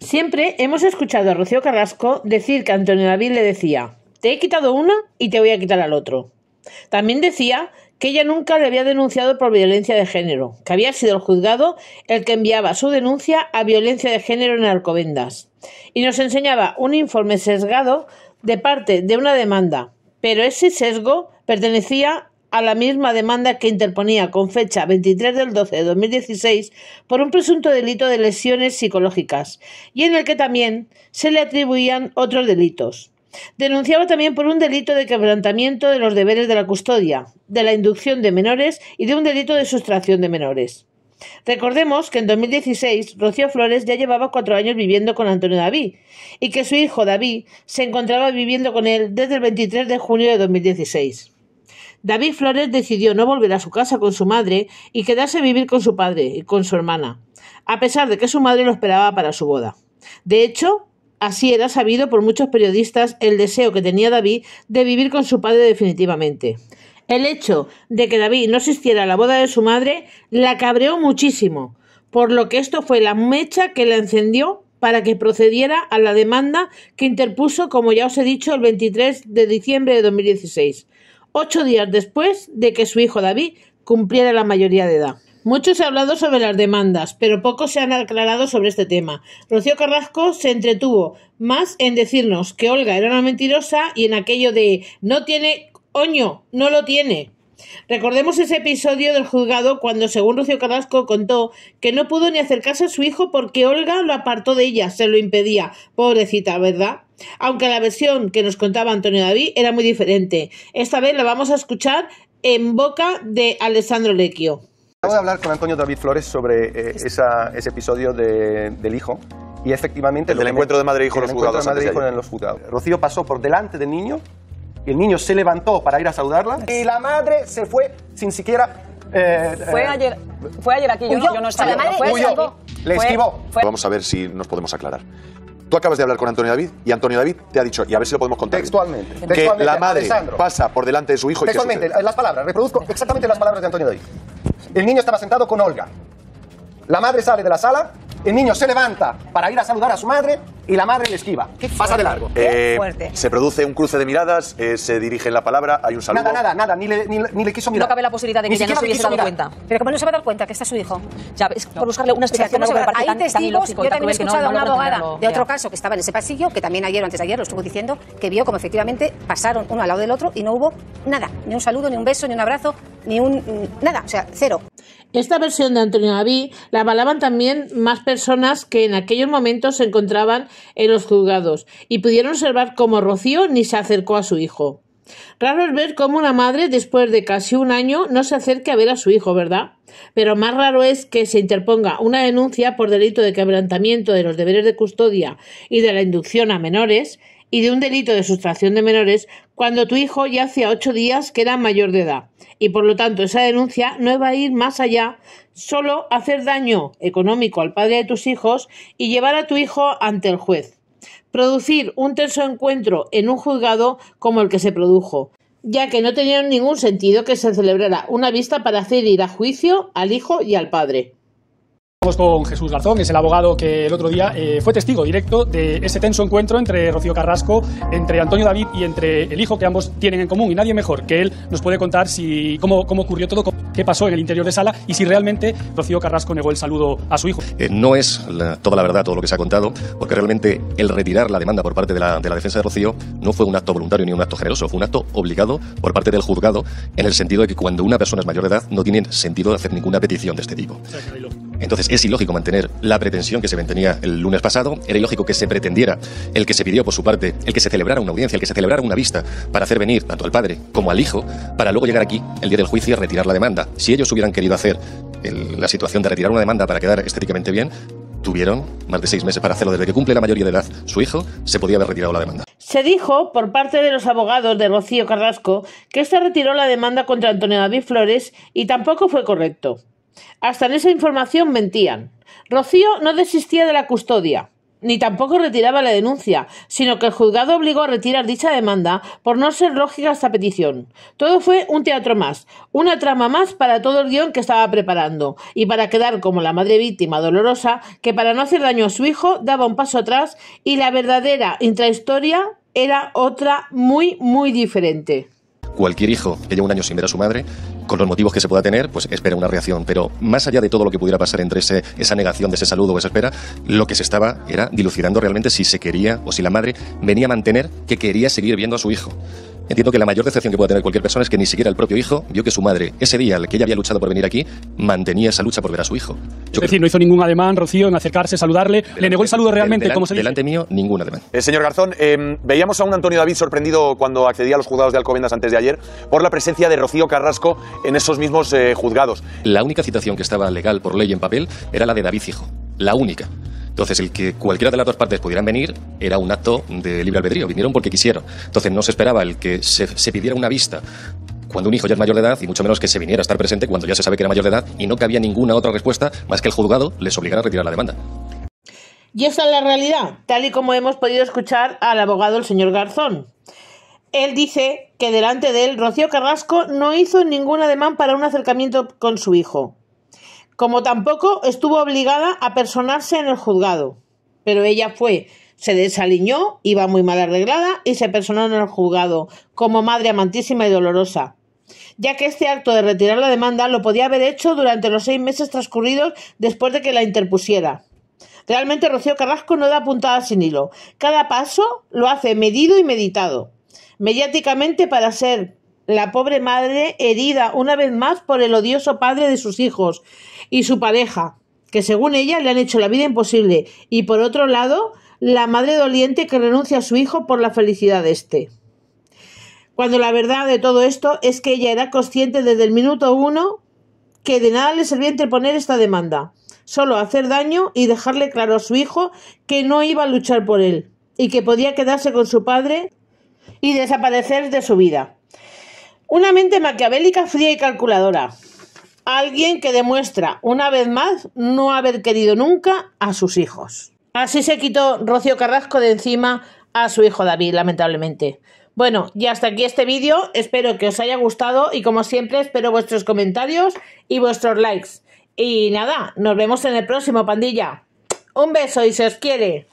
Siempre hemos escuchado a Rocío Carrasco decir que Antonio David le decía, te he quitado una y te voy a quitar al otro. También decía que ella nunca le había denunciado por violencia de género, que había sido el juzgado el que enviaba su denuncia a violencia de género en Alcobendas, y nos enseñaba un informe sesgado de parte de una demanda, pero ese sesgo pertenecía a la misma demanda que interponía con fecha 23 del 12 de 2016 por un presunto delito de lesiones psicológicas y en el que también se le atribuían otros delitos. Denunciaba también por un delito de quebrantamiento de los deberes de la custodia, de la inducción de menores y de un delito de sustracción de menores. Recordemos que en 2016 Rocío Flores ya llevaba cuatro años viviendo con Antonio David y que su hijo David se encontraba viviendo con él desde el 23 de junio de 2016. David Flores decidió no volver a su casa con su madre y quedarse a vivir con su padre y con su hermana, a pesar de que su madre lo esperaba para su boda. De hecho, así era sabido por muchos periodistas el deseo que tenía David de vivir con su padre definitivamente. El hecho de que David no asistiera a la boda de su madre la cabreó muchísimo, por lo que esto fue la mecha que la encendió para que procediera a la demanda que interpuso, como ya os he dicho, el 23 de diciembre de 2016, ocho días después de que su hijo David cumpliera la mayoría de edad. muchos se ha hablado sobre las demandas, pero pocos se han aclarado sobre este tema. Rocío Carrasco se entretuvo más en decirnos que Olga era una mentirosa y en aquello de no tiene oño, no lo tiene. Recordemos ese episodio del juzgado cuando, según Rocío Carrasco, contó que no pudo ni acercarse a su hijo porque Olga lo apartó de ella, se lo impedía. Pobrecita, ¿verdad? aunque la versión que nos contaba Antonio David era muy diferente. Esta vez la vamos a escuchar en boca de Alessandro Lecchio. Acabo de hablar con Antonio David Flores sobre eh, ese episodio del hijo y efectivamente... El del encuentro de madre hijo los hijo en los Rocío pasó por delante del niño y el niño se levantó para ir a saludarla y la madre se fue sin siquiera... Eh, eh, fue, ayer, fue aquí, yo, no estaba. La madre fue, le esquivó. Vamos a ver si nos podemos aclarar. Tú acabas de hablar con Antonio David y Antonio David te ha dicho, y a ver si lo podemos contar. Textualmente. Que la madre pasa por delante de su hijo. Exactamente y las palabras, reproduzco exactamente las palabras de Antonio David. El niño estaba sentado con Olga. La madre sale de la sala el niño se levanta para ir a saludar a su madre y la madre le esquiva. Qué Pasa de largo. Eh, se produce un cruce de miradas, eh, se dirige la palabra, hay un saludo. Nada, nada, nada, ni le, quiso mirar. No cabe la posibilidad de que ella no se hubiese dado cuenta. Pero como no se va a dar cuenta que está su hijo. Ya, es por buscarle una explicación. No Hay testigos, yo también he escuchado a una abogada de otro caso que estaba en ese pasillo, que también ayer o antes de ayer lo estuvo diciendo, que vio como efectivamente pasaron uno al lado del otro y no hubo nada, ni un saludo, ni un beso, ni un abrazo, ni un... nada, o sea, cero. Esta versión de Antonio David la avalaban también más personas que en aquellos momentos se encontraban en los juzgados y pudieron observar cómo Rocío ni se acercó a su hijo. Raro es ver cómo una madre, después de casi un año, no se acerque a ver a su hijo, ¿verdad? Pero más raro es que se interponga una denuncia por delito de quebrantamiento de los deberes de custodia y de la inducción a menores y de un delito de sustracción de menores cuando tu hijo ya hacía ocho días que era mayor de edad y por lo tanto esa denuncia no va a ir más allá solo hacer daño económico al padre de tus hijos y llevar a tu hijo ante el juez. Producir un tenso encuentro en un juzgado como el que se produjo, ya que no tenía ningún sentido que se celebrara una vista para hacer ir a juicio al hijo y al padre. Estamos con Jesús Garzón, es el abogado que el otro día eh, fue testigo directo de ese tenso encuentro entre Rocío Carrasco, entre Antonio David y entre el hijo que ambos tienen en común. Y nadie mejor que él nos puede contar si, cómo, cómo ocurrió todo, qué pasó en el interior de sala y si realmente Rocío Carrasco negó el saludo a su hijo. Eh, no es toda la verdad todo lo que se ha contado, porque realmente el retirar la demanda por parte de la, de la defensa de Rocío no fue un acto voluntario ni un acto generoso, fue un acto obligado por parte del juzgado en el sentido de que cuando una persona es mayor de edad no tiene sentido de hacer ninguna petición de este tipo. Entonces es ilógico mantener la pretensión que se mantenía el lunes pasado, era ilógico que se pretendiera el que se pidió por su parte, el que se celebrara una audiencia, el que se celebrara una vista para hacer venir tanto al padre como al hijo para luego llegar aquí el día del juicio y retirar la demanda. Si ellos hubieran querido hacer la situación de retirar una demanda para quedar estéticamente bien, tuvieron más de seis meses para hacerlo. Desde que cumple la mayoría de edad su hijo, se podía haber retirado la demanda. Se dijo por parte de los abogados de Rocío Carrasco que se retiró la demanda contra Antonio David Flores y tampoco fue correcto. Hasta en esa información mentían. Rocío no desistía de la custodia, ni tampoco retiraba la denuncia, sino que el juzgado obligó a retirar dicha demanda por no ser lógica esta petición. Todo fue un teatro más, una trama más para todo el guión que estaba preparando, y para quedar como la madre víctima dolorosa que para no hacer daño a su hijo daba un paso atrás y la verdadera intrahistoria era otra muy, muy diferente. Cualquier hijo que lleva un año sin ver a su madre con los motivos que se pueda tener, pues espera una reacción. Pero más allá de todo lo que pudiera pasar entre ese, esa negación de ese saludo o esa espera, lo que se estaba era dilucidando realmente si se quería o si la madre venía a mantener que quería seguir viendo a su hijo. Entiendo que la mayor decepción que pueda tener cualquier persona es que ni siquiera el propio hijo vio que su madre, ese día al que ella había luchado por venir aquí, mantenía esa lucha por ver a su hijo. es decir, no hizo ningún ademán, Rocío, en acercarse, saludarle. le negó el saludo realmente, como se dice? Delante mío, ningún ademán. Eh, señor Garzón, eh, veíamos a un Antonio David sorprendido cuando accedía a los juzgados de Alcobendas antes de ayer por la presencia de Rocío Carrasco en esos mismos eh, juzgados. La única citación que estaba legal por ley en papel era la de David Hijo. La única. Entonces, el que cualquiera de las dos partes pudieran venir era un acto de libre albedrío, vinieron porque quisieron. Entonces, no se esperaba el que se, pidiera una vista cuando un hijo ya es mayor de edad y mucho menos que se viniera a estar presente cuando ya se sabe que era mayor de edad y no cabía ninguna otra respuesta más que el juzgado les obligara a retirar la demanda. Y esa es la realidad, tal y como hemos podido escuchar al abogado el señor Garzón. Él dice que delante de él Rocío Carrasco no hizo ningún ademán para un acercamiento con su hijo como tampoco estuvo obligada a personarse en el juzgado. Pero ella fue, se desaliñó, iba muy mal arreglada y se personó en el juzgado como madre amantísima y dolorosa, ya que este acto de retirar la demanda lo podía haber hecho durante los seis meses transcurridos después de que la interpusiera. Realmente Rocío Carrasco no da puntada sin hilo. Cada paso lo hace medido y meditado. Mediáticamente para ser la pobre madre herida una vez más por el odioso padre de sus hijos y su pareja, que según ella le han hecho la vida imposible, y por otro lado, la madre doliente que renuncia a su hijo por la felicidad de éste. Cuando la verdad de todo esto es que ella era consciente desde el minuto uno que de nada le servía interponer esta demanda, solo hacer daño y dejarle claro a su hijo que no iba a luchar por él y que podía quedarse con su padre y desaparecer de su vida. Una mente maquiavélica, fría y calculadora. Alguien que demuestra, una vez más, no haber querido nunca a sus hijos. Así se quitó Rocío Carrasco de encima a su hijo David, lamentablemente. Bueno, y hasta aquí este vídeo. Espero que os haya gustado y como siempre espero vuestros comentarios y vuestros likes. Y nada, nos vemos en el próximo, pandilla. Un beso y se os quiere.